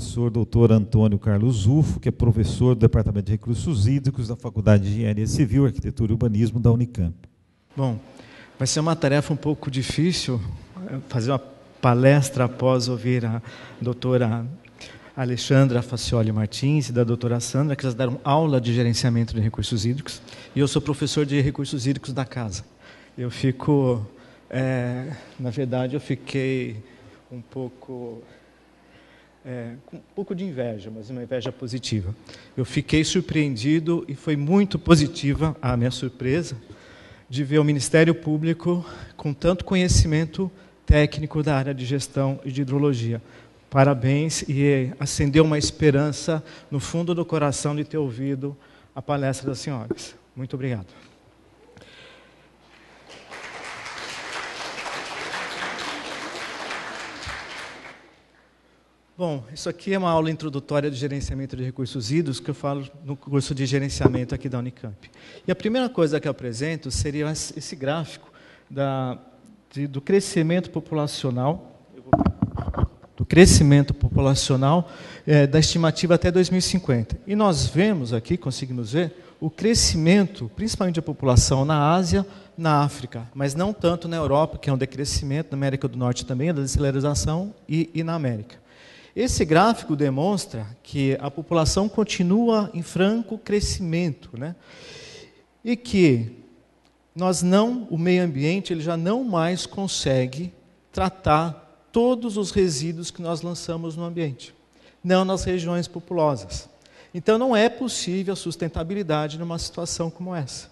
professor doutor Antônio Carlos Ufo, que é professor do Departamento de Recursos Hídricos da Faculdade de Engenharia Civil, Arquitetura e Urbanismo da Unicamp. Bom, vai ser uma tarefa um pouco difícil eh, fazer uma palestra após ouvir a doutora Alexandra Facioli Martins e da doutora Sandra, que elas deram aula de gerenciamento de recursos hídricos, e eu sou professor de recursos hídricos da casa. Eu fico, é, na verdade, eu fiquei um pouco é, com um pouco de inveja, mas uma inveja positiva. Eu fiquei surpreendido e foi muito positiva a minha surpresa de ver o Ministério Público com tanto conhecimento técnico da área de gestão e de hidrologia. Parabéns e acendeu uma esperança no fundo do coração de ter ouvido a palestra das senhoras. Muito obrigado. Bom, isso aqui é uma aula introdutória de gerenciamento de recursos hídricos que eu falo no curso de gerenciamento aqui da Unicamp. E a primeira coisa que eu apresento seria esse gráfico da, de, do crescimento populacional, do crescimento populacional é, da estimativa até 2050. E nós vemos aqui, conseguimos ver, o crescimento, principalmente da população na Ásia, na África, mas não tanto na Europa, que é um decrescimento, na América do Norte também, da desaceleração, e, e na América. Esse gráfico demonstra que a população continua em franco crescimento, né? E que nós não, o meio ambiente, ele já não mais consegue tratar todos os resíduos que nós lançamos no ambiente, não nas regiões populosas. Então não é possível a sustentabilidade numa situação como essa.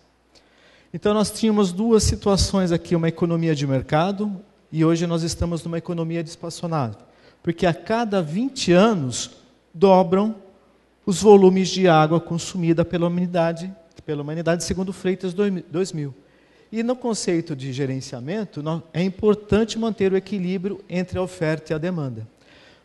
Então nós tínhamos duas situações aqui, uma economia de mercado e hoje nós estamos numa economia de espaçonave porque a cada 20 anos dobram os volumes de água consumida pela humanidade, pela humanidade segundo Freitas 2000. E no conceito de gerenciamento, é importante manter o equilíbrio entre a oferta e a demanda.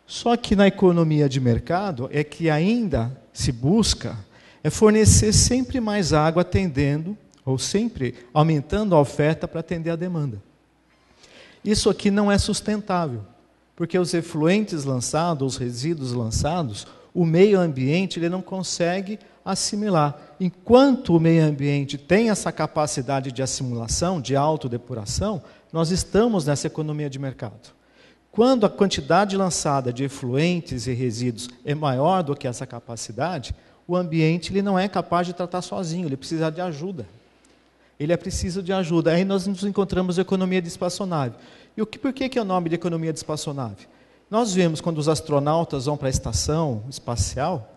Só que na economia de mercado é que ainda se busca é fornecer sempre mais água atendendo ou sempre aumentando a oferta para atender a demanda. Isso aqui não é sustentável. Porque os efluentes lançados, os resíduos lançados, o meio ambiente ele não consegue assimilar. Enquanto o meio ambiente tem essa capacidade de assimilação, de autodepuração, nós estamos nessa economia de mercado. Quando a quantidade lançada de efluentes e resíduos é maior do que essa capacidade, o ambiente ele não é capaz de tratar sozinho, ele precisa de ajuda. Ele é preciso de ajuda. Aí nós nos encontramos na economia de espaçonave. E o que, por que, que é o nome de economia de espaçonave? Nós vemos quando os astronautas vão para a estação espacial,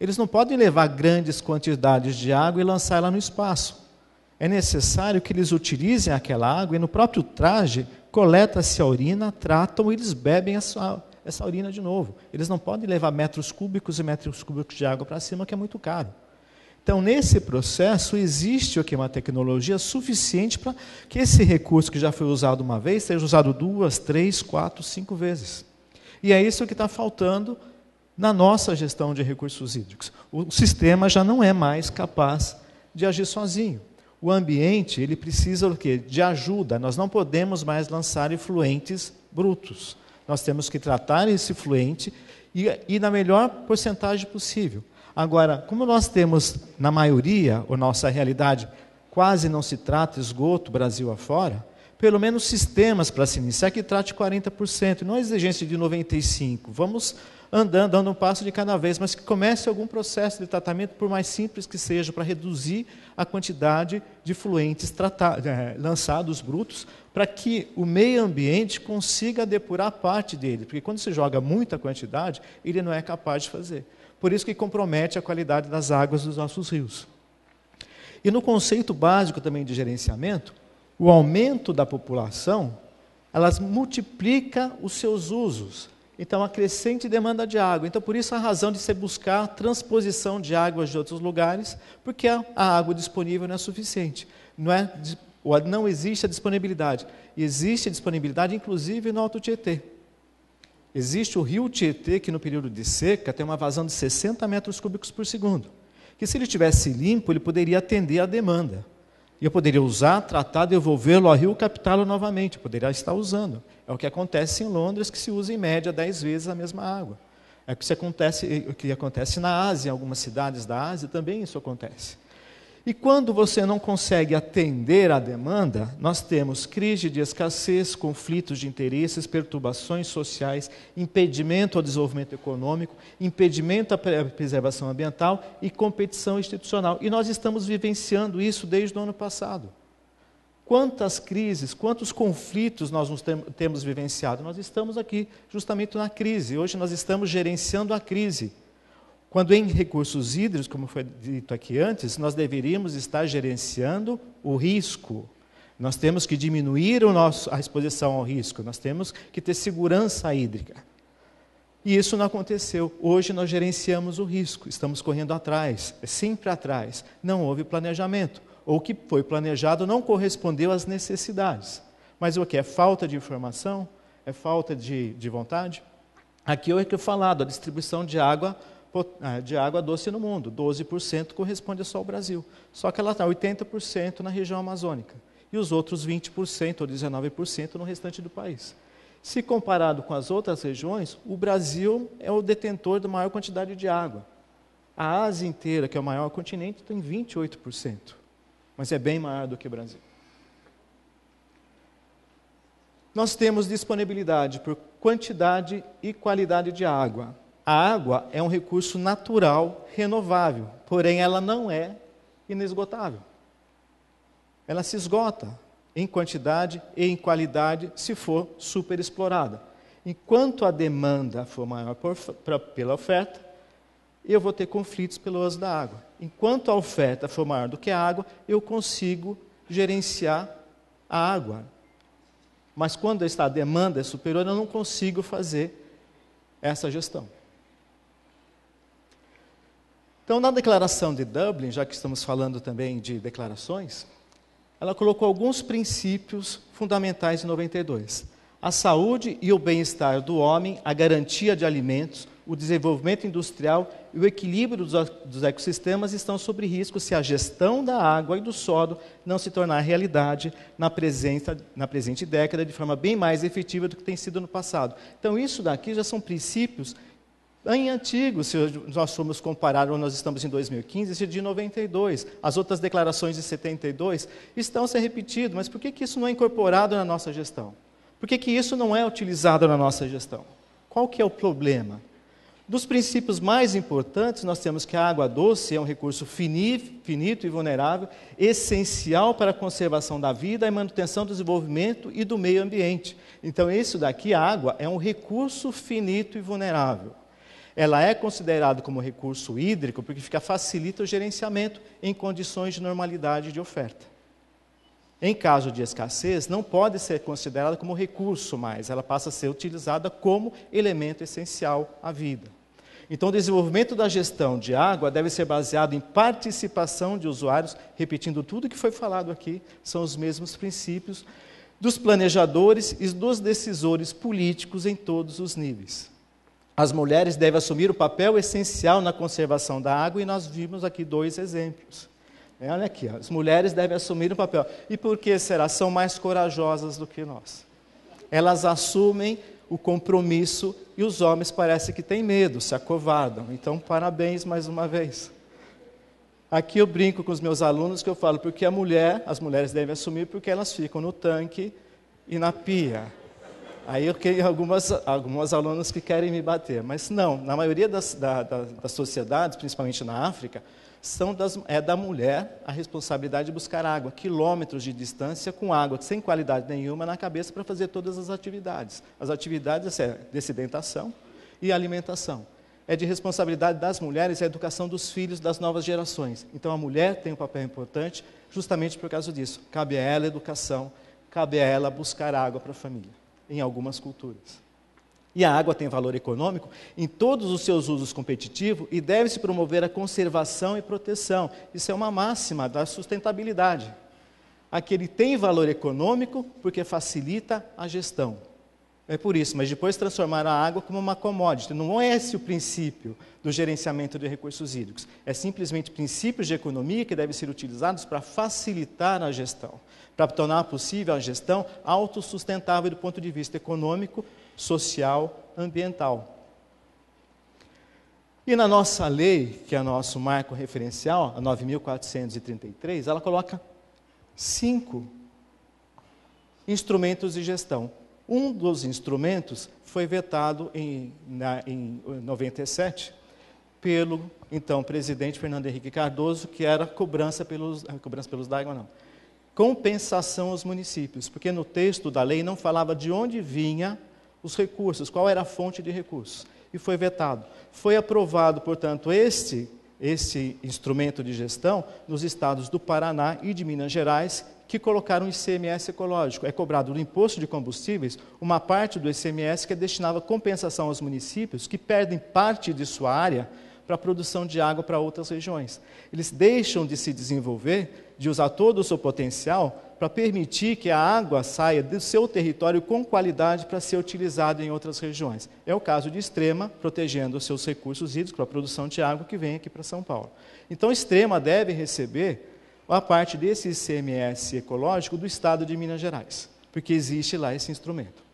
eles não podem levar grandes quantidades de água e lançar ela no espaço. É necessário que eles utilizem aquela água e no próprio traje coleta-se a urina, tratam e eles bebem essa, essa urina de novo. Eles não podem levar metros cúbicos e metros cúbicos de água para cima, que é muito caro. Então, nesse processo, existe aqui uma tecnologia suficiente para que esse recurso que já foi usado uma vez seja usado duas, três, quatro, cinco vezes. E é isso que está faltando na nossa gestão de recursos hídricos. O sistema já não é mais capaz de agir sozinho. O ambiente ele precisa o quê? de ajuda. Nós não podemos mais lançar efluentes brutos. Nós temos que tratar esse fluente e, e na melhor porcentagem possível. Agora, como nós temos, na maioria, a nossa realidade quase não se trata esgoto Brasil afora, pelo menos sistemas para se iniciar que trate 40%, não a exigência de 95%. Vamos andando, dando um passo de cada vez, mas que comece algum processo de tratamento, por mais simples que seja, para reduzir a quantidade de fluentes tratados, é, eh, lançados brutos, para que o meio ambiente consiga depurar parte dele, porque quando se joga muita quantidade, ele não é capaz de fazer. Por isso que compromete a qualidade das águas dos nossos rios. E no conceito básico também de gerenciamento, o aumento da população, elas multiplica os seus usos. Então, a crescente demanda de água. Então, por isso a razão de se buscar transposição de águas de outros lugares, porque a, água disponível não é suficiente. Não, é, não existe a disponibilidade. Existe a disponibilidade, inclusive, no Alto Tietê. Existe o rio Tietê, que no período de seca tem uma vazão de 60 metros cúbicos por segundo, que se ele tivesse limpo, ele poderia atender à demanda. E eu poderia usar, tratar, devolvê-lo ao rio, captá-lo novamente, eu poderia estar usando. É o que acontece em Londres, que se usa em média 10 vezes a mesma água. É o que, acontece, é o que acontece na Ásia, em algumas cidades da Ásia também isso acontece. E quando você não consegue atender à demanda, nós temos crise de escassez, conflitos de interesses, perturbações sociais, impedimento ao desenvolvimento econômico, impedimento à preservação ambiental e competição institucional. E nós estamos vivenciando isso desde o ano passado. Quantas crises, quantos conflitos nós nos temos vivenciado? Nós estamos aqui justamente na crise. Hoje nós estamos gerenciando a crise. Quando em recursos hídricos, como foi dito aqui antes, nós deveríamos estar gerenciando o risco. Nós temos que diminuir nosso, a exposição ao risco, nós temos que ter segurança hídrica. E isso não aconteceu. Hoje nós gerenciamos o risco, estamos correndo atrás, sempre atrás. Não houve planejamento. Ou o que foi planejado não correspondeu às necessidades. Mas o que? É falta de informação? É falta de, de vontade? Aqui é o que eu é falado, a distribuição de água é, de água doce no mundo. 12% corresponde só ao Brasil. Só que ela está 80% na região amazônica. E os outros 20% ou 19% no restante do país. Se comparado com as outras regiões, o Brasil é o detentor da maior quantidade de água. A Ásia inteira, que é o maior continente, tem 28%. Mas é bem maior do que o Brasil. Nós temos disponibilidade por quantidade e qualidade de água. A água é um recurso natural renovável, porém ela não é inesgotável. Ela se esgota em quantidade e em qualidade se for superexplorada. Enquanto a demanda for maior por, pra, pela oferta, eu vou ter conflitos pelo uso da água. Enquanto a oferta for maior do que a água, eu consigo gerenciar a água. Mas quando está a demanda é superior, eu não consigo fazer essa gestão. Então, na declaração de Dublin, já que estamos falando também de declarações, ela colocou alguns princípios fundamentais de 92. A saúde e o bem-estar do homem, a garantia de alimentos, o desenvolvimento industrial e o equilíbrio dos, ecossistemas estão sob risco se a gestão da água e do solo não se tornar realidade na, na presente década de forma bem mais efetiva do que tem sido no passado. Então, isso daqui já são princípios em antigo, se nós formos comparar nós estamos em 2015, esse de 92, as outras declarações de 72 estão se repetindo, mas por que, que isso não é incorporado na nossa gestão? Por que, que isso não é utilizado na nossa gestão? Qual que é o problema? Dos princípios mais importantes, nós temos que a água doce é um recurso finito e vulnerável, essencial para a conservação da vida, e manutenção do desenvolvimento e do meio ambiente. Então, isso daqui, a água, é um recurso finito e vulnerável. Ela é considerada como recurso hídrico porque fica, facilita o gerenciamento em condições de normalidade de oferta. Em caso de escassez, não pode ser considerada como recurso mais, ela passa a ser utilizada como elemento essencial à vida. Então, o desenvolvimento da gestão de água deve ser baseado em participação de usuários, repetindo tudo que foi falado aqui, são os mesmos princípios dos planejadores e dos decisores políticos em todos os níveis as mulheres devem assumir o papel essencial na conservação da água, e nós vimos aqui dois exemplos. É, olha aqui, ó, as mulheres devem assumir o papel. E por que será? São mais corajosas do que nós. Elas assumem o compromisso e os homens parece que têm medo, se acovardam. Então, parabéns mais uma vez. Aqui eu brinco com os meus alunos que eu falo porque a mulher, as mulheres devem assumir porque elas ficam no tanque e na pia. Aí eu tenho algumas, algumas alunas que querem me bater, mas não, na maioria das, da, da, das sociedades, principalmente na África, são das, é da mulher a responsabilidade de buscar água, quilômetros de distância com água, sem qualidade nenhuma na cabeça para fazer todas as atividades. As atividades assim, é decidentação e alimentação. É de responsabilidade das mulheres a educação dos filhos das novas gerações. Então a mulher tem um papel importante justamente por causa disso. Cabe a ela a educação, cabe a ela buscar água para a família em algumas culturas. E a água tem valor econômico em todos os seus usos competitivos e deve-se promover a conservação e proteção. Isso é uma máxima da sustentabilidade. Aquele tem valor econômico porque facilita a gestão é por isso, mas depois transformar a água como uma commodity. Não é esse o princípio do gerenciamento de recursos hídricos. É simplesmente princípios de economia que devem ser utilizados para facilitar a gestão, para tornar possível a gestão autossustentável do ponto de vista econômico, social, ambiental. E na nossa lei, que é nosso marco referencial, a 9.433, ela coloca cinco instrumentos de gestão um dos instrumentos foi vetado em, na, em 97 pelo então presidente Fernando Henrique Cardoso, que era cobrança pelos ah, cobrança pelos DAIGMA, não. Compensação aos municípios, porque no texto da lei não falava de onde vinha os recursos, qual era a fonte de recursos, e foi vetado. Foi aprovado, portanto, este este instrumento de gestão nos estados do Paraná e de Minas Gerais que colocaram o ICMS ecológico. É cobrado do imposto de combustíveis uma parte do ICMS que é destinada a compensação aos municípios que perdem parte de sua área para a produção de água para outras regiões. Eles deixam de se desenvolver, de usar todo o seu potencial para permitir que a água saia do seu território com qualidade para ser utilizada em outras regiões. É o caso de Extrema, protegendo os seus recursos hídricos para a produção de água que vem aqui para São Paulo. Então, Extrema deve receber a parte desse ICMS ecológico do Estado de Minas Gerais, porque existe lá esse instrumento.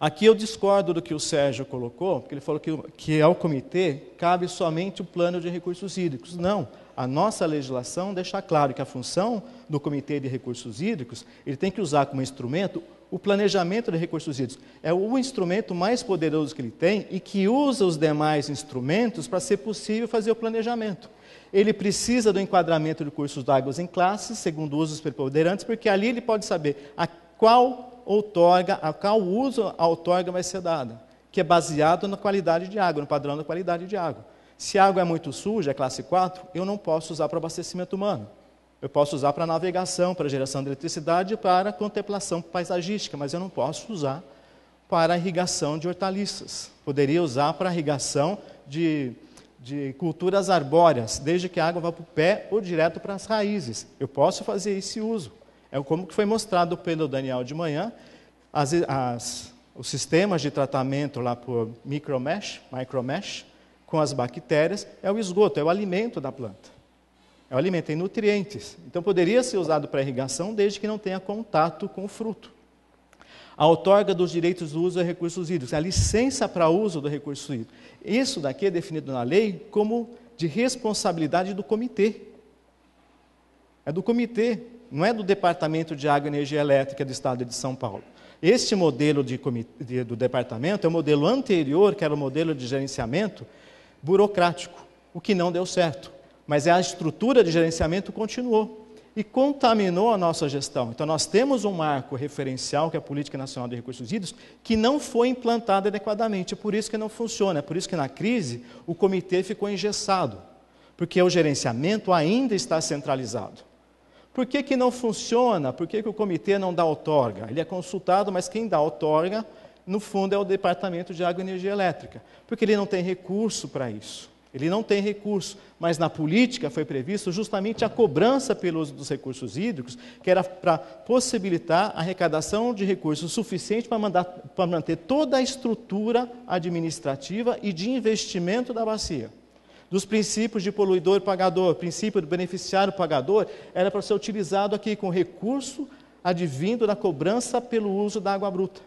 Aqui eu discordo do que o Sérgio colocou, porque ele falou que, que ao comitê cabe somente o plano de recursos hídricos. Não, a nossa legislação deixa claro que a função do comitê de recursos hídricos, ele tem que usar como instrumento o planejamento de recursos hídricos. É o instrumento mais poderoso que ele tem e que usa os demais instrumentos para ser possível fazer o planejamento. Ele precisa do enquadramento de cursos d'água em classes, segundo usos preponderantes, porque ali ele pode saber a qual outorga, a qual uso a outorga vai ser dada, que é baseado na qualidade de água, no padrão da qualidade de água. Se a água é muito suja, é classe 4, eu não posso usar para abastecimento humano. Eu posso usar para navegação, para geração de eletricidade, para contemplação paisagística, mas eu não posso usar para irrigação de hortaliças. Poderia usar para irrigação de, de culturas arbóreas, desde que a água vá para o pé ou direto para as raízes. Eu posso fazer esse uso. É como foi mostrado pelo Daniel de manhã, as, as, os sistemas de tratamento lá por micromesh, micromesh, com as bactérias, é o esgoto, é o alimento da planta. É um alimento, tem é nutrientes. Então poderia ser usado para irrigação desde que não tenha contato com o fruto. A outorga dos direitos do uso de é recursos hídricos, a licença para uso do recurso hídrico. Isso daqui é definido na lei como de responsabilidade do comitê. É do comitê, não é do Departamento de Água e Energia Elétrica do Estado de São Paulo. Este modelo de comitê, do departamento é o modelo anterior, que era o modelo de gerenciamento burocrático, o que não deu certo mas a estrutura de gerenciamento continuou e contaminou a nossa gestão. Então, nós temos um marco referencial, que é a Política Nacional de Recursos Hídricos, que não foi implantado adequadamente, por isso que não funciona, É por isso que na crise o comitê ficou engessado, porque o gerenciamento ainda está centralizado. Por que, que não funciona? Por que, que o comitê não dá outorga? Ele é consultado, mas quem dá outorga, no fundo, é o Departamento de Água e Energia Elétrica, porque ele não tem recurso para isso. Ele não tem recurso, mas na política foi previsto justamente a cobrança pelo uso dos recursos hídricos, que era para possibilitar a arrecadação de recursos suficientes para, para manter toda a estrutura administrativa e de investimento da bacia. Dos princípios de poluidor pagador, princípio do beneficiário pagador, era para ser utilizado aqui com recurso advindo da cobrança pelo uso da água bruta.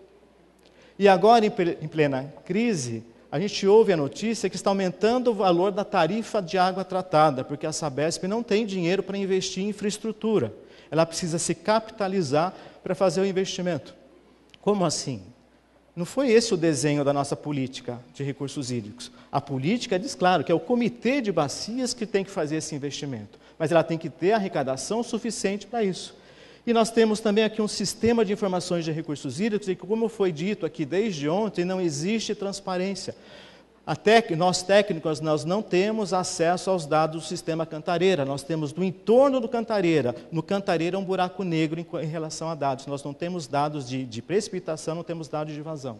E agora, em plena crise, a gente ouve a notícia que está aumentando o valor da tarifa de água tratada, porque a Sabesp não tem dinheiro para investir em infraestrutura. Ela precisa se capitalizar para fazer o investimento. Como assim? Não foi esse o desenho da nossa política de recursos hídricos. A política diz, claro, que é o comitê de bacias que tem que fazer esse investimento, mas ela tem que ter arrecadação suficiente para isso. E nós temos também aqui um sistema de informações de recursos hídricos, e como foi dito aqui desde ontem, não existe transparência. nós técnicos nós não temos acesso aos dados do sistema Cantareira, nós temos do entorno do Cantareira. No Cantareira é um buraco negro em, em relação a dados, nós não temos dados de, de, precipitação, não temos dados de vazão.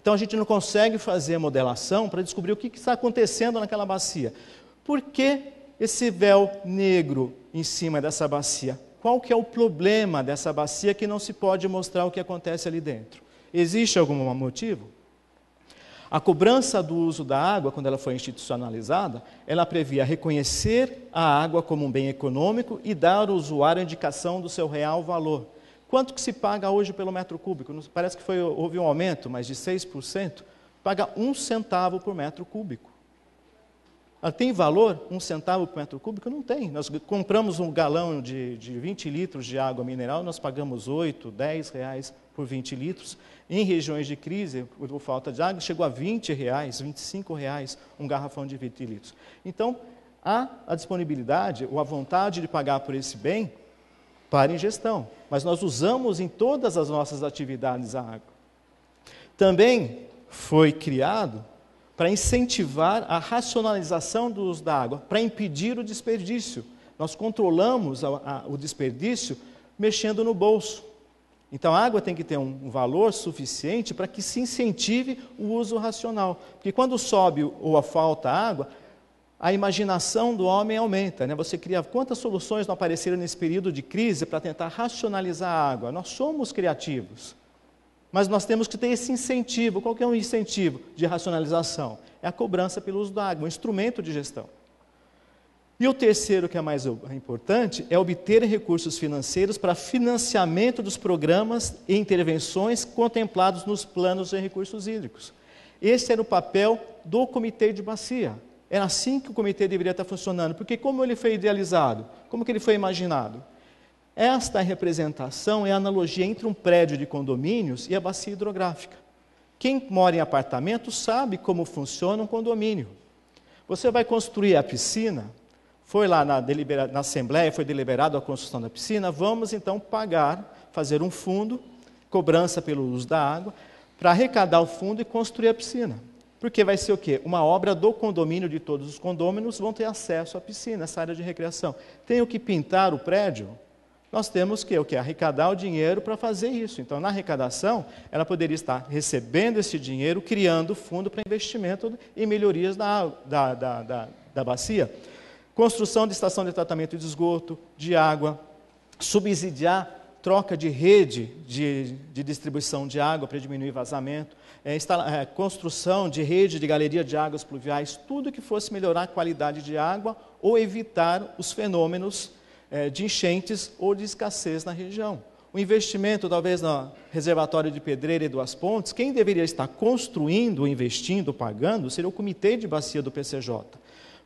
Então a gente não consegue fazer modelação para descobrir o que, que está acontecendo naquela bacia. Por que esse véu negro em cima dessa bacia? qual que é o problema dessa bacia que não se pode mostrar o que acontece ali dentro? Existe algum motivo? A cobrança do uso da água, quando ela foi institucionalizada, ela previa reconhecer a água como um bem econômico e dar ao usuário a indicação do seu real valor. Quanto que se paga hoje pelo metro cúbico? Parece que foi, houve um aumento, mas de 6%, paga um centavo por metro cúbico. Ela ah, tem valor um centavo por metro cúbico? Não tem. Nós compramos um galão de, de 20 litros de água mineral, nós pagamos 8, 10 reais por 20 litros. Em regiões de crise, por falta de água, chegou a 20 reais, 25 reais um garrafão de 20 litros. Então, há a disponibilidade ou a vontade de pagar por esse bem para ingestão, mas nós usamos em todas as nossas atividades a água. Também foi criado para incentivar a racionalização do uso da água, para impedir o desperdício. Nós controlamos a, a, o desperdício mexendo no bolso. Então a água tem que ter um valor suficiente para que se incentive o uso racional. Porque quando sobe ou falta água, a imaginação do homem aumenta. Né? Você cria quantas soluções não apareceram nesse período de crise para tentar racionalizar a água. Nós somos criativos. Mas nós temos que ter esse incentivo. Qual que é um incentivo de racionalização? É a cobrança pelo uso da água, um instrumento de gestão. E o terceiro, que é mais é importante, é obter recursos financeiros para financiamento dos programas e intervenções contemplados nos planos de recursos hídricos. Esse era o papel do comitê de bacia. Era assim que o comitê deveria estar funcionando, porque como ele foi idealizado? Como que ele foi imaginado? Esta representação é a analogia entre um prédio de condomínios e a bacia hidrográfica. Quem mora em apartamento sabe como funciona um condomínio. Você vai construir a piscina, foi lá na, delibera, na Assembleia, foi deliberado a construção da piscina, vamos então pagar, fazer um fundo, cobrança pelo uso da água, para arrecadar o fundo e construir a piscina. Porque vai ser o quê? Uma obra do condomínio de todos os condôminos vão ter acesso à piscina, essa área de recreação. Tenho que pintar o prédio? nós temos que, o que arrecadar o dinheiro para fazer isso. Então, na arrecadação, ela poderia estar recebendo esse dinheiro, criando fundo para investimento e melhorias da, da, da, da, da bacia. Construção de estação de tratamento de esgoto, de água, subsidiar troca de rede de, de distribuição de água para diminuir vazamento, é, instala, é, construção de rede de galeria de águas pluviais, tudo que fosse melhorar a qualidade de água ou evitar os fenômenos é, de enchentes ou de escassez na região. O investimento, talvez, no reservatório de Pedreira e Duas Pontes, quem deveria estar construindo, investindo, pagando, seria o Comitê de Bacia do PCJ.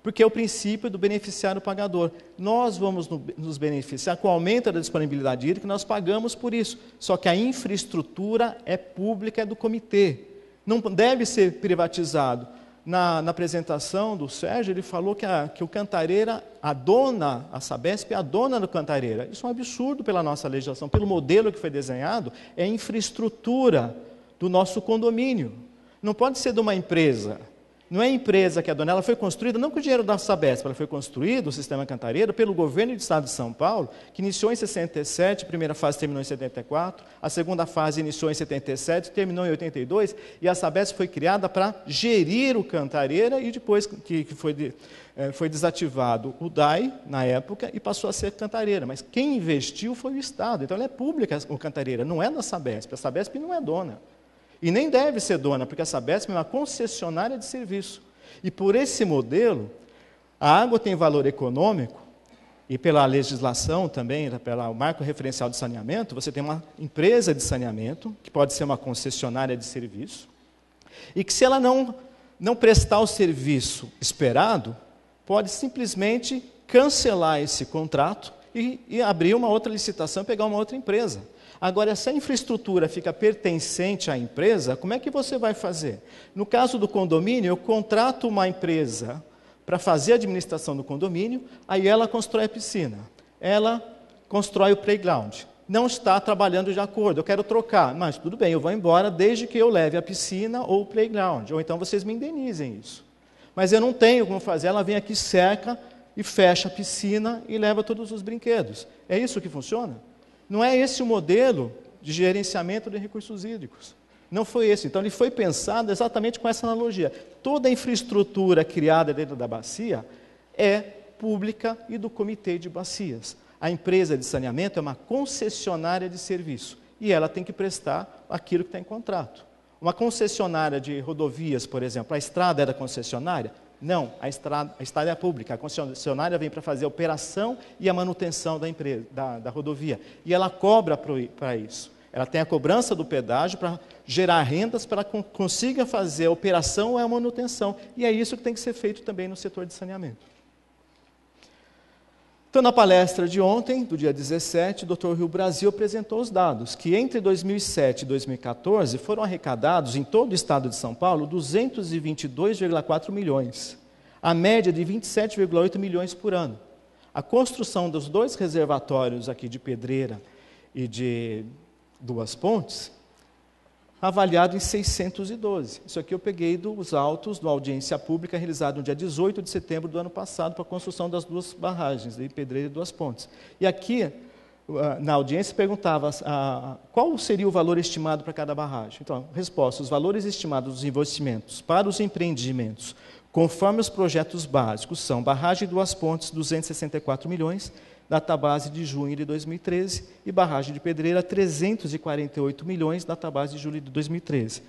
Porque é o princípio do beneficiário pagador. Nós vamos nos beneficiar com o aumento da disponibilidade hídrica, nós pagamos por isso. Só que a infraestrutura é pública, é do comitê. Não deve ser privatizado na, na, apresentação do Sérgio, ele falou que, a, que o Cantareira, a dona, a Sabesp é a dona do Cantareira. Isso é um absurdo pela nossa legislação, pelo modelo que foi desenhado, é infraestrutura do nosso condomínio. Não pode ser de uma empresa não é a empresa que é a dona, ela foi construída não com o dinheiro da Sabesp, ela foi construída, o sistema Cantareira, pelo governo do Estado de São Paulo, que iniciou em 67, a primeira fase terminou em 74, a segunda fase iniciou em 77, terminou em 82, e a Sabesp foi criada para gerir o Cantareira, e depois que, que foi, de, eh, foi desativado o DAI, na época, e passou a ser Cantareira. Mas quem investiu foi o Estado, então ela é pública, o Cantareira, não é da Sabesp, a Sabesp não é dona. E nem deve ser dona, porque a Sabesp é uma concessionária de serviço. E por esse modelo, a água tem valor econômico e pela legislação também, pelo marco referencial de saneamento, você tem uma empresa de saneamento, que pode ser uma concessionária de serviço, e que se ela não, não prestar o serviço esperado, pode simplesmente cancelar esse contrato e, e abrir uma outra licitação, pegar uma outra empresa. Agora, se a infraestrutura fica pertencente à empresa, como é que você vai fazer? No caso do condomínio, eu contrato uma empresa para fazer a administração do condomínio, aí ela constrói a piscina, ela constrói o playground. Não está trabalhando de acordo, eu quero trocar, mas tudo bem, eu vou embora desde que eu leve a piscina ou o playground, ou então vocês me indenizem isso. Mas eu não tenho como fazer, ela vem aqui, cerca e fecha a piscina e leva todos os brinquedos. É isso que funciona? Não é esse o modelo de gerenciamento de recursos hídricos. Não foi esse. Então, ele foi pensado exatamente com essa analogia. Toda a infraestrutura criada dentro da bacia é pública e do comitê de bacias. A empresa de saneamento é uma concessionária de serviço e ela tem que prestar aquilo que está em contrato. Uma concessionária de rodovias, por exemplo, a estrada era concessionária? Não, a estrada, a estrada é pública. A concessionária vem para fazer a operação e a manutenção da, empresa, da, da rodovia. E ela cobra para isso. Ela tem a cobrança do pedágio para gerar rendas para que consiga fazer a operação ou a manutenção. E é isso que tem que ser feito também no setor de saneamento. Então, na palestra de ontem, do dia 17, o Dr. Rio Brasil apresentou os dados que entre 2007 e 2014 foram arrecadados em todo o estado de São Paulo 222,4 milhões, a média de 27,8 milhões por ano. A construção dos dois reservatórios aqui de Pedreira e de Duas Pontes avaliado em 612. Isso aqui eu peguei dos autos da audiência pública realizada no dia 18 de setembro do ano passado para a construção das duas barragens, de Pedreira e Duas Pontes. E aqui, na audiência, perguntava ah, qual seria o valor estimado para cada barragem. Então, resposta: os valores estimados dos investimentos para os empreendimentos, conforme os projetos básicos, são barragem Duas Pontes, 264 milhões, database de junho de 2013, e barragem de Pedreira, 348 milhões, database de julho de 2013.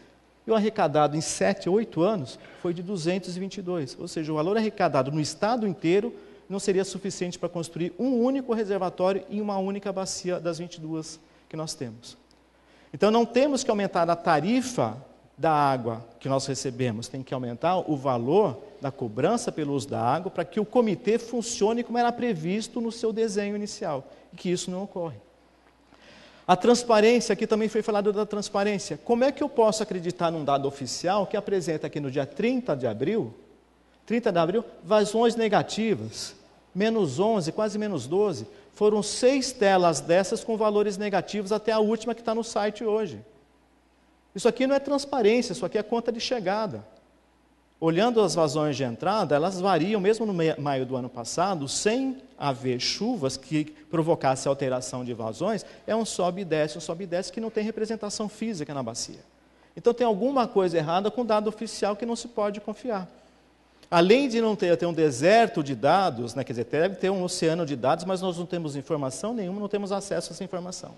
E o arrecadado em 7, 8 anos foi de 222, ou seja, o valor arrecadado no estado inteiro não seria suficiente para construir um único reservatório em uma única bacia das 22 que nós temos. Então não temos que aumentar a tarifa da água que nós recebemos, tem que aumentar o valor da cobrança pelo uso da água para que o comitê funcione como era previsto no seu desenho inicial, e que isso não ocorre. A transparência, aqui também foi falado da transparência. Como é que eu posso acreditar num dado oficial que apresenta aqui no dia 30 de abril, 30 de abril, vazões negativas, menos 11, quase menos 12, foram seis telas dessas com valores negativos até a última que está no site hoje. Isso aqui não é transparência, isso aqui é conta de chegada. Olhando as vazões de entrada, elas variam, mesmo no maio do ano passado, sem haver chuvas que provocasse alteração de vazões, é um sobe e desce, um sobe e desce que não tem representação física na bacia. Então tem alguma coisa errada com o dado oficial que não se pode confiar. Além de não ter, ter um deserto de dados, né, quer dizer, deve ter um oceano de dados, mas nós não temos informação nenhuma, não temos acesso a essa informação.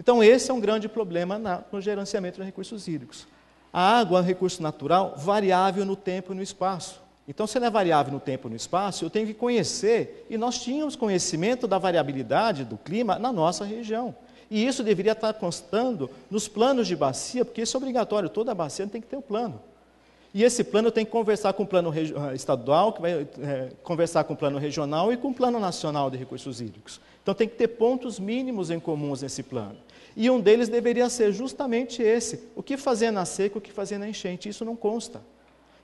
Então, esse é um grande problema na, no gerenciamento de recursos hídricos. A água é um recurso natural variável no tempo e no espaço. Então, se ela é variável no tempo e no espaço, eu tenho que conhecer, e nós tínhamos conhecimento da variabilidade do clima na nossa região. E isso deveria estar constando nos planos de bacia, porque isso é obrigatório, toda bacia tem que ter um plano. E esse plano eu tenho que conversar com o plano eh, estadual, que vai é, conversar com o plano regional e com o plano nacional de recursos hídricos. Então tem que ter pontos mínimos em comuns nesse plano. E um deles deveria ser justamente esse: o que fazer na seca, o que fazer na enchente. Isso não consta.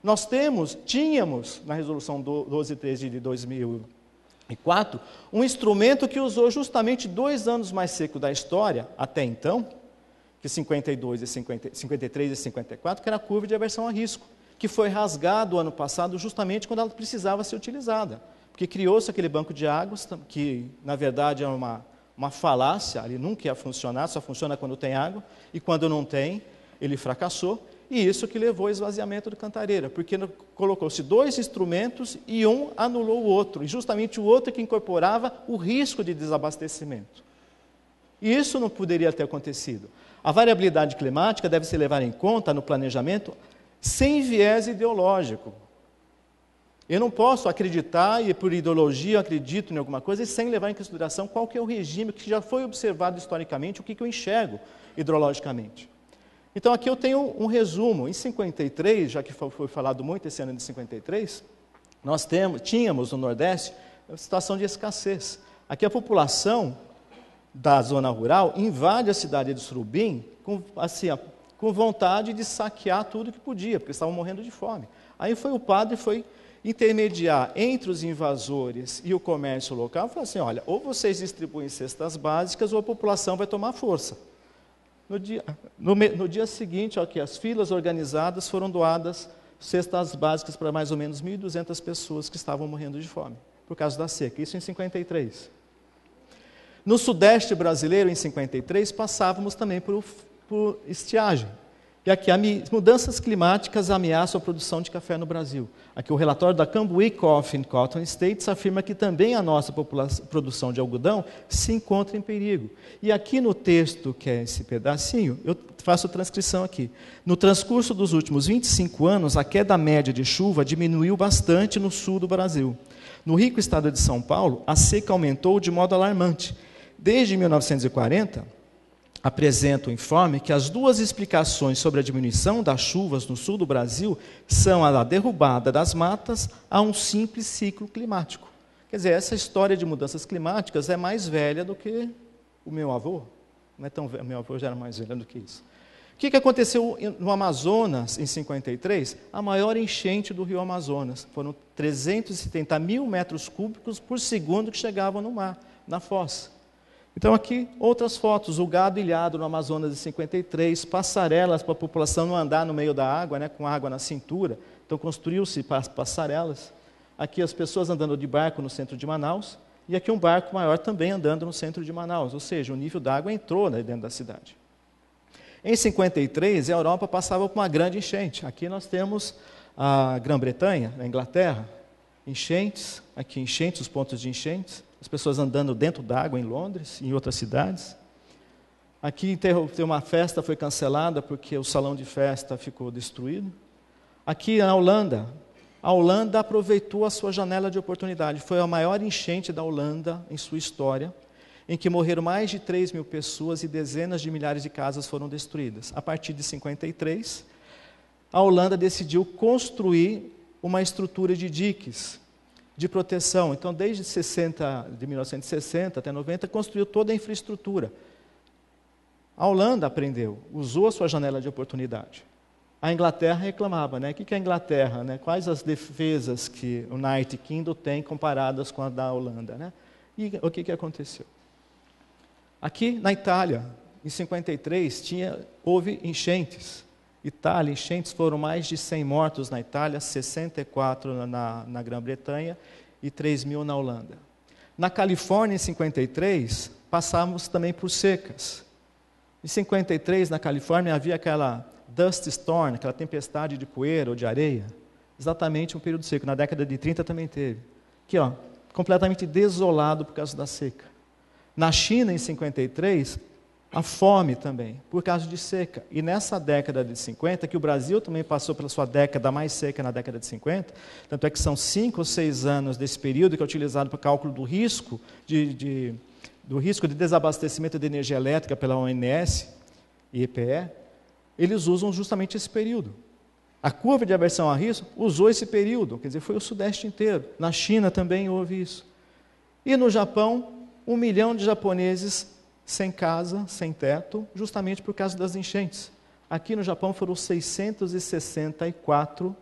Nós temos, tínhamos, na resolução 1213 de 2004, um instrumento que usou justamente dois anos mais seco da história, até então, que 52 e 50, 53 e 54, que era a curva de aversão a risco, que foi rasgado ano passado justamente quando ela precisava ser utilizada. Porque criou-se aquele banco de águas, que na verdade é uma uma falácia, ele nunca ia funcionar, só funciona quando tem água, e quando não tem, ele fracassou, e isso que levou ao esvaziamento do Cantareira, porque colocou-se dois instrumentos e um anulou o outro, e justamente o outro que incorporava o risco de desabastecimento. E isso não poderia ter acontecido. A variabilidade climática deve ser levada em conta no planejamento sem viés ideológico, eu não posso acreditar, e por ideologia acredito em alguma coisa, e sem levar em consideração qual que é o regime que já foi observado historicamente, o que, que eu enxergo hidrologicamente. Então aqui eu tenho um resumo. Em 53, já que foi falado muito esse ano de 53, nós temos, tínhamos no Nordeste uma situação de escassez. Aqui a população da zona rural invade a cidade de Surubim com, assim, com vontade de saquear tudo que podia, porque estavam morrendo de fome. Aí foi o padre e foi intermediar entre os invasores e o comércio local, falou assim: olha, ou vocês distribuem cestas básicas ou a população vai tomar força. No dia, no, no dia seguinte, aqui, as filas organizadas foram doadas cestas básicas para mais ou menos 1.200 pessoas que estavam morrendo de fome por causa da seca, isso em 53. No sudeste brasileiro, em 53, passávamos também por, por estiagem. E aqui, mudanças climáticas ameaçam a produção de café no Brasil. Aqui, o relatório da Cambuí Coffee in Cotton States afirma que também a nossa produção de algodão se encontra em perigo. E aqui no texto, que é esse pedacinho, eu faço transcrição aqui. No transcurso dos últimos 25 anos, a queda média de chuva diminuiu bastante no sul do Brasil. No rico estado de São Paulo, a seca aumentou de modo alarmante. Desde 1940, apresenta o informe que as duas explicações sobre a diminuição das chuvas no sul do Brasil são a da derrubada das matas a um simples ciclo climático. Quer dizer, essa história de mudanças climáticas é mais velha do que o meu avô. Não é tão velho, meu avô já era mais velho do que isso. O que, que aconteceu no Amazonas em 53? A maior enchente do rio Amazonas. Foram 370 mil metros cúbicos por segundo que chegavam no mar, na foz. Então, aqui outras fotos: o gado ilhado no Amazonas de 53, passarelas para a população não andar no meio da água, né, com água na cintura. Então, construiu-se passarelas. Aqui as pessoas andando de barco no centro de Manaus. E aqui um barco maior também andando no centro de Manaus, ou seja, o nível da água entrou né, dentro da cidade. Em 53, a Europa passava por uma grande enchente. Aqui nós temos a Grã-Bretanha, a Inglaterra, enchentes, aqui enchentes, os pontos de enchentes as pessoas andando dentro d'água em Londres e em outras cidades. Aqui tem uma festa foi cancelada porque o salão de festa ficou destruído. Aqui na Holanda, a Holanda aproveitou a sua janela de oportunidade. Foi a maior enchente da Holanda em sua história, em que morreram mais de 3 mil pessoas e dezenas de milhares de casas foram destruídas. A partir de 1953, a Holanda decidiu construir uma estrutura de diques de proteção. Então, desde 60, de 1960 até 90, construiu toda a infraestrutura. A Holanda aprendeu, usou a sua janela de oportunidade. A Inglaterra reclamava, né? O que é a Inglaterra? Né? Quais as defesas que o United Kingdom tem comparadas com a da Holanda, né? E o que, que aconteceu? Aqui na Itália, em 53, tinha, houve enchentes. Itália, enchentes foram mais de 100 mortos na Itália, 64 na, na Grã-Bretanha e 3 mil na Holanda. Na Califórnia, em 53, passávamos também por secas. Em 53, na Califórnia, havia aquela dust storm, aquela tempestade de poeira ou de areia, exatamente um período seco. Na década de 30 também teve. Aqui, ó, completamente desolado por causa da seca. Na China, em 53, a fome também, por causa de seca. E nessa década de 50, que o Brasil também passou pela sua década mais seca na década de 50, tanto é que são cinco ou seis anos desse período que é utilizado para o cálculo do risco de, de, do risco de desabastecimento de energia elétrica pela ONS e EPE, eles usam justamente esse período. A curva de aversão a risco usou esse período, quer dizer, foi o Sudeste inteiro. Na China também houve isso. E no Japão, um milhão de japoneses sem casa, sem teto, justamente por causa das enchentes. Aqui no Japão foram 664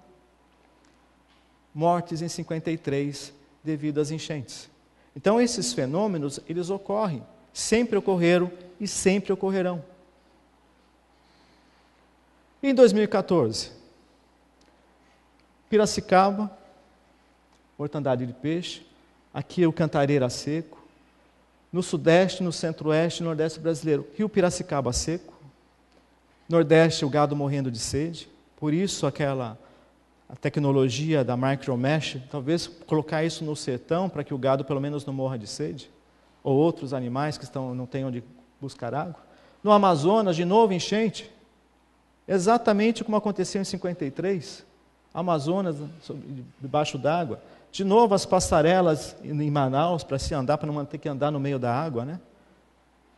mortes em 53 devido às enchentes. Então esses fenômenos, eles ocorrem, sempre ocorreram e sempre ocorrerão. Em 2014, Piracicaba, mortandade de peixe, aqui o Cantareira seco, no sudeste, no centro-oeste e nordeste brasileiro. Rio Piracicaba seco, nordeste o gado morrendo de sede, por isso aquela a tecnologia da micromesh, talvez colocar isso no sertão para que o gado pelo menos não morra de sede, ou outros animais que estão, não têm onde buscar água. No Amazonas, de novo, enchente, exatamente como aconteceu em 53, Amazonas debaixo d'água. De novo, as passarelas em Manaus para se andar, para não ter que andar no meio da água, né?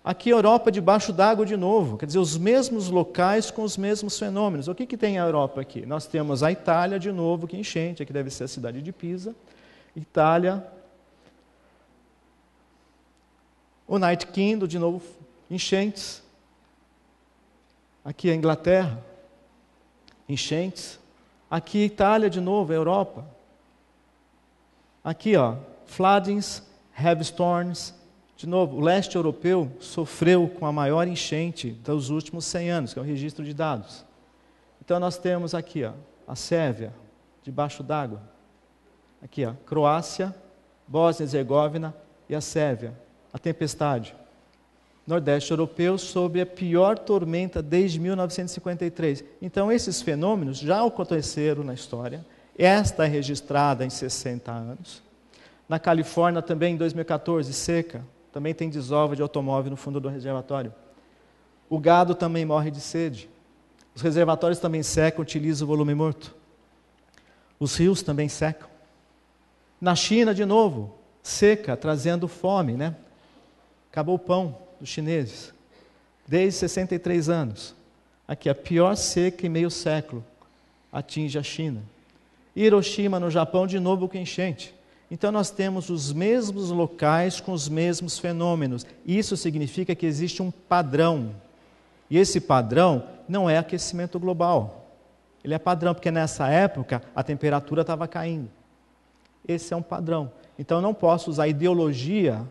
Aqui, Europa debaixo d'água de novo, quer dizer, os mesmos locais com os mesmos fenômenos. O que, que tem a Europa aqui? Nós temos a Itália de novo, que enchente, aqui deve ser a cidade de Pisa. Itália. O Night Kingdom, de novo, enchentes. Aqui a Inglaterra, enchentes. Aqui a Itália de novo, a Europa. Aqui, ó, Heavy Storms, de novo, o leste europeu sofreu com a maior enchente dos últimos 100 anos, que é o registro de dados. Então nós temos aqui, ó, a Sérvia, debaixo d'água. Aqui, ó, Croácia, Bósnia e Herzegovina e a Sérvia, a tempestade. Nordeste europeu sob a pior tormenta desde 1953. Então esses fenômenos já aconteceram na história esta é registrada em 60 anos. Na Califórnia também em 2014, seca, também tem desova de automóvel no fundo do reservatório. O gado também morre de sede. Os reservatórios também secam, utilizam o volume morto. Os rios também secam. Na China, de novo, seca, trazendo fome, né? Acabou o pão dos chineses. Desde 63 anos. Aqui, a pior seca em meio século atinge a China. Hiroshima, no Japão, de novo com enchente. Então nós temos os mesmos locais com os mesmos fenômenos. Isso significa que existe um padrão. E esse padrão não é aquecimento global. Ele é padrão porque nessa época a temperatura estava caindo. Esse é um padrão. Então eu não posso usar ideologia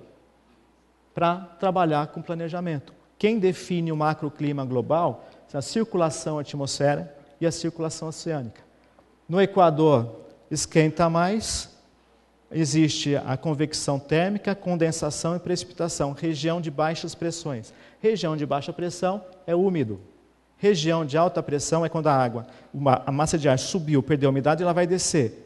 para trabalhar com planejamento. Quem define o macroclima global são a circulação atmosférica e a circulação oceânica. No Equador, esquenta mais, existe a convecção térmica, condensação e precipitação, região de baixas pressões. Região de baixa pressão é úmido. Região de alta pressão é quando a água, uma, a massa de ar subiu, perdeu a umidade, ela vai descer.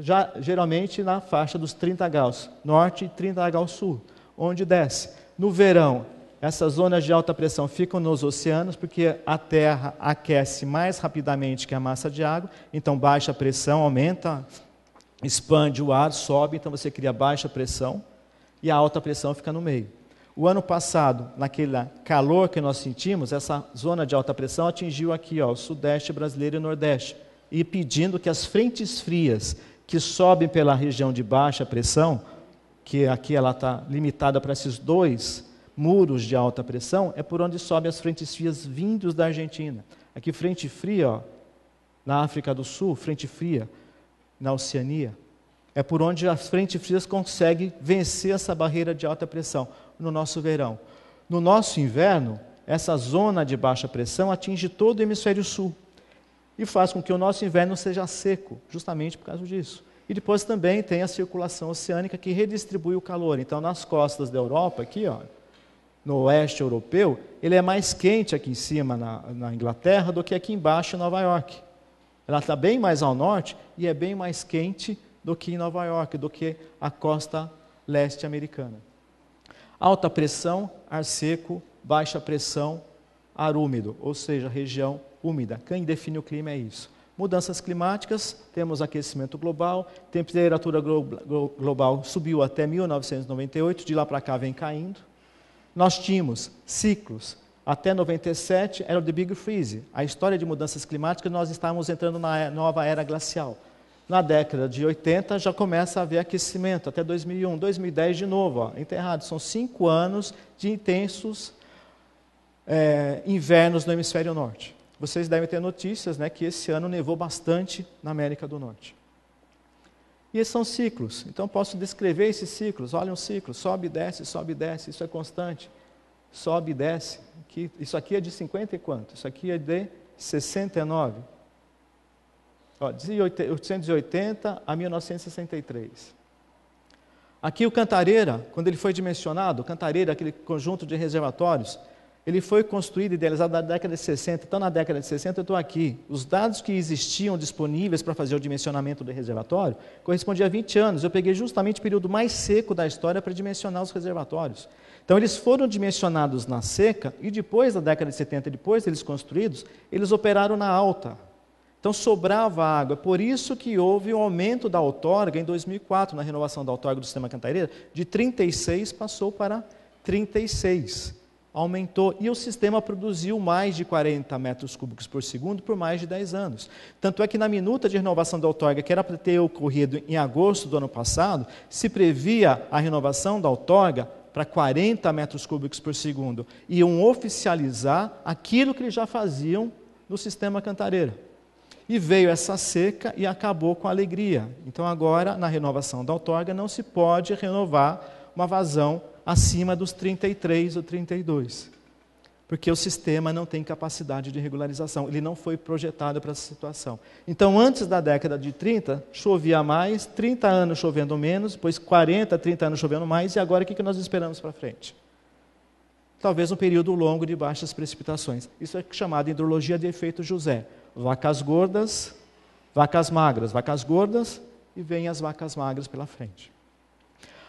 Já, geralmente na faixa dos 30 graus norte e 30 graus sul, onde desce. No verão essas zonas de alta pressão ficam nos oceanos porque a Terra aquece mais rapidamente que a massa de água, então baixa pressão aumenta, expande o ar, sobe, então você cria baixa pressão e a alta pressão fica no meio. O ano passado, naquele calor que nós sentimos, essa zona de alta pressão atingiu aqui ó, o sudeste brasileiro e o nordeste, e pedindo que as frentes frias que sobem pela região de baixa pressão, que aqui ela está limitada para esses dois muros de alta pressão, é por onde sobem as frentes frias vindos da Argentina. Aqui, frente fria, ó, na África do Sul, frente fria na Oceania. É por onde as frentes frias conseguem vencer essa barreira de alta pressão no nosso verão. No nosso inverno, essa zona de baixa pressão atinge todo o hemisfério sul e faz com que o nosso inverno seja seco, justamente por causa disso. E depois também tem a circulação oceânica que redistribui o calor. Então, nas costas da Europa, aqui, ó, no oeste europeu, ele é mais quente aqui em cima, na, na Inglaterra, do que aqui embaixo, em Nova York. Ela está bem mais ao norte e é bem mais quente do que em Nova York, do que a costa leste americana. Alta pressão, ar seco, baixa pressão, ar úmido, ou seja, região úmida. Quem define o clima é isso. Mudanças climáticas, temos aquecimento global, temperatura global subiu até 1998, de lá para cá vem caindo. Nós tínhamos ciclos. Até 97 era o The Big Freeze, a história de mudanças climáticas, nós estávamos entrando na é, nova era glacial. Na década de 80 já começa a haver aquecimento, até 2001, 2010 de novo, ó, enterrado. São cinco anos de intensos é, invernos no hemisfério norte. Vocês devem ter notícias né, que esse ano nevou bastante na América do Norte. E esses são ciclos. Então posso descrever esses ciclos. Olha um ciclo, sobe e desce, sobe e desce, isso é constante. Sobe e desce. Aqui, isso aqui é de 50 e quanto? Isso aqui é de 69. Ó, de 880 a 1963. Aqui o Cantareira, quando ele foi dimensionado, o Cantareira, aquele conjunto de reservatórios, ele foi construído e idealizado na década de 60. Então, na década de 60, eu estou aqui. Os dados que existiam disponíveis para fazer o dimensionamento do reservatório correspondiam a 20 anos. Eu peguei justamente o período mais seco da história para dimensionar os reservatórios. Então, eles foram dimensionados na seca e depois da década de 70, depois deles construídos, eles operaram na alta. Então, sobrava água. Por isso que houve um aumento da outorga em 2004, na renovação da outorga do sistema Cantareira, de 36 passou para 36 aumentou e o sistema produziu mais de 40 metros cúbicos por segundo por mais de 10 anos. Tanto é que na minuta de renovação da outorga, que era para ter ocorrido em agosto do ano passado, se previa a renovação da outorga para 40 metros cúbicos por segundo. Iam oficializar aquilo que eles já faziam no sistema Cantareira. E veio essa seca e acabou com a alegria. Então agora, na renovação da outorga, não se pode renovar uma vazão acima dos 33 ou 32. Porque o sistema não tem capacidade de regularização, ele não foi projetado para essa situação. Então, antes da década de 30, chovia mais, 30 anos chovendo menos, depois 40, 30 anos chovendo mais, e agora o que nós esperamos para frente? Talvez um período longo de baixas precipitações. Isso é chamado de hidrologia de efeito José. Vacas gordas, vacas magras, vacas gordas, e vem as vacas magras pela frente.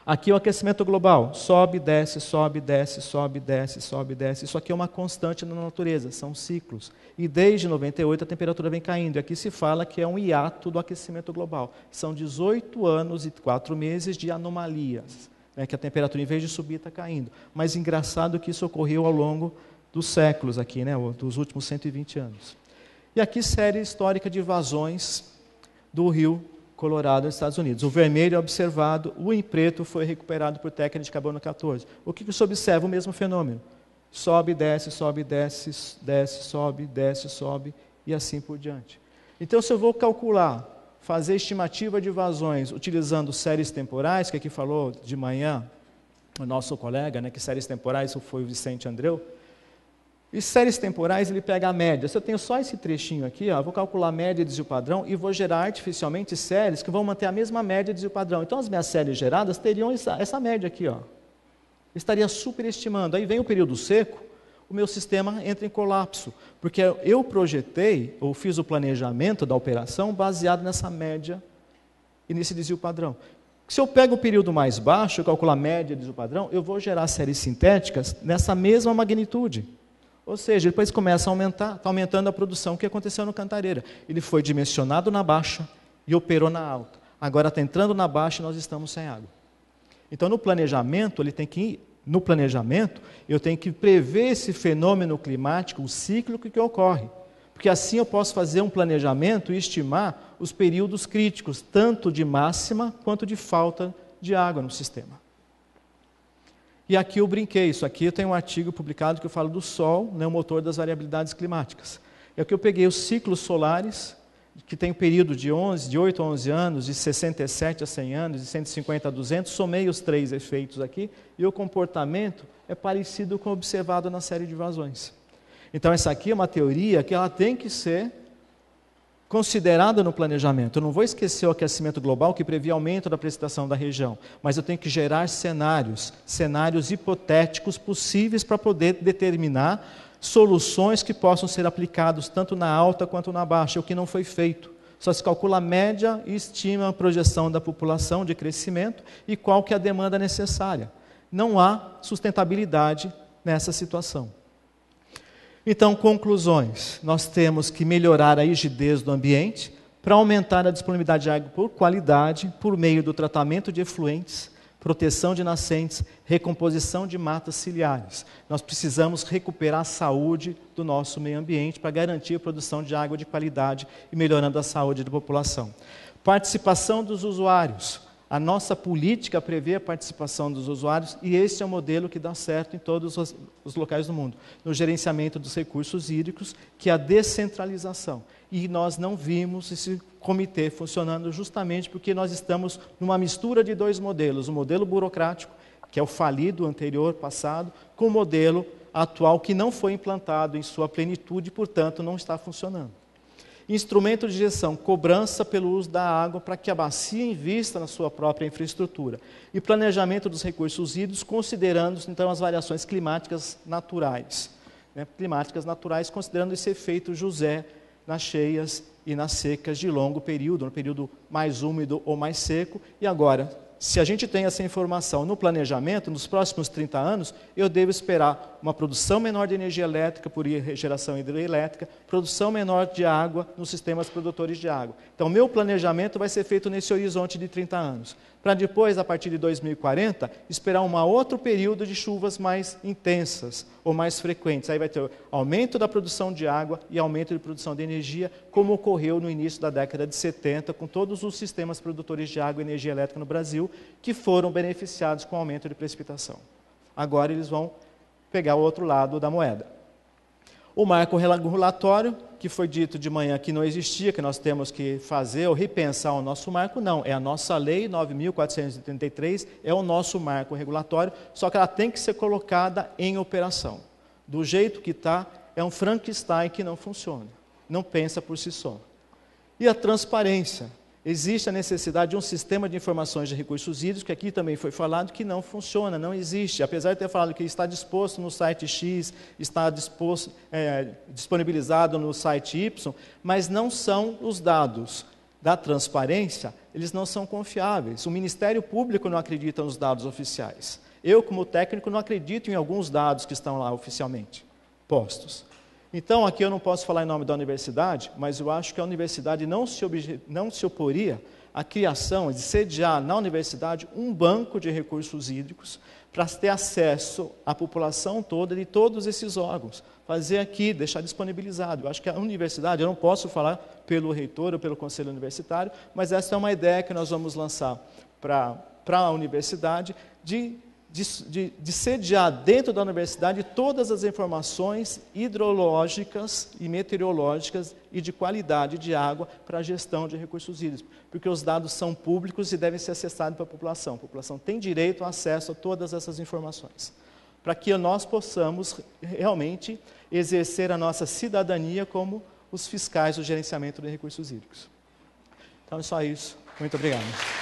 Aqui é o aquecimento global. Sobe, desce, sobe, desce, sobe, desce, sobe, desce. Isso aqui é uma constante na natureza, são ciclos. E desde 98 a temperatura vem caindo. E aqui se fala que é um hiato do aquecimento global. São 18 anos e 4 meses de anomalias. Né, que a temperatura, em vez de subir, está caindo. Mas engraçado que isso ocorreu ao longo dos séculos aqui, né, dos últimos 120 anos. E aqui série histórica de vazões do rio Colorado, nos Estados Unidos. O vermelho é observado, o em preto foi recuperado por técnica de carbono 14. O que, que se observa? O mesmo fenômeno. Sobe, desce, sobe, desce, desce, sobe, desce, sobe e assim por diante. Então, se eu vou calcular, fazer estimativa de vazões utilizando séries temporais, que aqui falou de manhã o nosso colega, né, que séries temporais foi o Vicente Andreu, e séries temporais, ele pega a média. Se eu tenho só esse trechinho aqui, ó, vou calcular a média, desvio padrão, e vou gerar artificialmente séries que vão manter a mesma média, desvio padrão. Então, as minhas séries geradas teriam essa, essa média aqui. Ó. Estaria superestimando. Aí vem o período seco, o meu sistema entra em colapso. Porque eu projetei, ou fiz o planejamento da operação baseado nessa média e nesse desvio padrão. Se eu pego o período mais baixo, eu calculo a média, desvio padrão, eu vou gerar séries sintéticas nessa mesma magnitude. Ou seja, depois começa a aumentar, está aumentando a produção. O que aconteceu no Cantareira? Ele foi dimensionado na baixa e operou na alta. Agora está entrando na baixa e nós estamos sem água. Então, no planejamento, ele tem que ir, no planejamento, eu tenho que prever esse fenômeno climático, o cíclico que ocorre. Porque assim eu posso fazer um planejamento e estimar os períodos críticos, tanto de máxima quanto de falta de água no sistema. E aqui eu brinquei, isso aqui eu tenho um artigo publicado que eu falo do Sol, né, o motor das variabilidades climáticas. É que eu peguei os ciclos solares, que tem um período de, 11, de 8 a 11 anos, de 67 a 100 anos, de 150 a 200, somei os três efeitos aqui, e o comportamento é parecido com o observado na série de vazões. Então essa aqui é uma teoria que ela tem que ser considerada no planejamento. Eu não vou esquecer o aquecimento global que previa aumento da precipitação da região, mas eu tenho que gerar cenários, cenários hipotéticos possíveis para poder determinar soluções que possam ser aplicados tanto na alta quanto na baixa, o que não foi feito. Só se calcula a média e estima a projeção da população de crescimento e qual que é a demanda necessária. Não há sustentabilidade nessa situação. Então, conclusões: nós temos que melhorar a rigidez do ambiente para aumentar a disponibilidade de água por qualidade, por meio do tratamento de efluentes, proteção de nascentes, recomposição de matas ciliares. Nós precisamos recuperar a saúde do nosso meio ambiente para garantir a produção de água de qualidade e melhorando a saúde da população. Participação dos usuários. A nossa política prevê a participação dos usuários e esse é o modelo que dá certo em todos os, locais do mundo, no gerenciamento dos recursos hídricos, que é a descentralização. E nós não vimos esse comitê funcionando justamente porque nós estamos numa mistura de dois modelos, o modelo burocrático, que é o falido anterior, passado, com o modelo atual que não foi implantado em sua plenitude, e, portanto, não está funcionando. Instrumento de gestão, cobrança pelo uso da água para que a bacia invista na sua própria infraestrutura. E planejamento dos recursos hídricos, considerando então as variações climáticas naturais. Né? Climáticas naturais, considerando esse efeito José nas cheias e nas secas de longo período, no período mais úmido ou mais seco. E agora, se a gente tem essa informação no planejamento, nos próximos 30 anos, eu devo esperar uma produção menor de energia elétrica por geração hidrelétrica, produção menor de água nos sistemas produtores de água. Então, meu planejamento vai ser feito nesse horizonte de 30 anos, para depois, a partir de 2040, esperar um outro período de chuvas mais intensas ou mais frequentes. Aí vai ter aumento da produção de água e aumento de produção de energia, como ocorreu no início da década de 70, com todos os sistemas produtores de água e energia elétrica no Brasil, que foram beneficiados com o aumento de precipitação. Agora eles vão pegar o outro lado da moeda. O marco regulatório, que foi dito de manhã que não existia, que nós temos que fazer ou repensar o nosso marco, não. É a nossa lei 9.433, é o nosso marco regulatório, só que ela tem que ser colocada em operação. Do jeito que está, é um Frankenstein que não funciona, não pensa por si só. E a transparência, Existe a necessidade de um sistema de informações de recursos hídricos, que aqui também foi falado, que não funciona, não existe. Apesar de ter falado que está disposto no site X, está disposto, é, disponibilizado no site Y, mas não são os dados da transparência, eles não são confiáveis. O Ministério Público não acredita nos dados oficiais. Eu, como técnico, não acredito em alguns dados que estão lá oficialmente postos. Então, aqui eu não posso falar em nome da universidade, mas eu acho que a universidade não se, obje... não se oporia à criação, de sediar na universidade um banco de recursos hídricos para ter acesso à população toda de todos esses órgãos. Fazer aqui, deixar disponibilizado. Eu acho que a universidade, eu não posso falar pelo reitor ou pelo conselho universitário, mas essa é uma ideia que nós vamos lançar para, para a universidade de de, de, de sediar dentro da universidade todas as informações hidrológicas e meteorológicas e de qualidade de água para a gestão de recursos hídricos, porque os dados são públicos e devem ser acessados pela população. A população tem direito ao acesso a todas essas informações, para que nós possamos realmente exercer a nossa cidadania como os fiscais do gerenciamento de recursos hídricos. Então é só isso. Muito obrigado.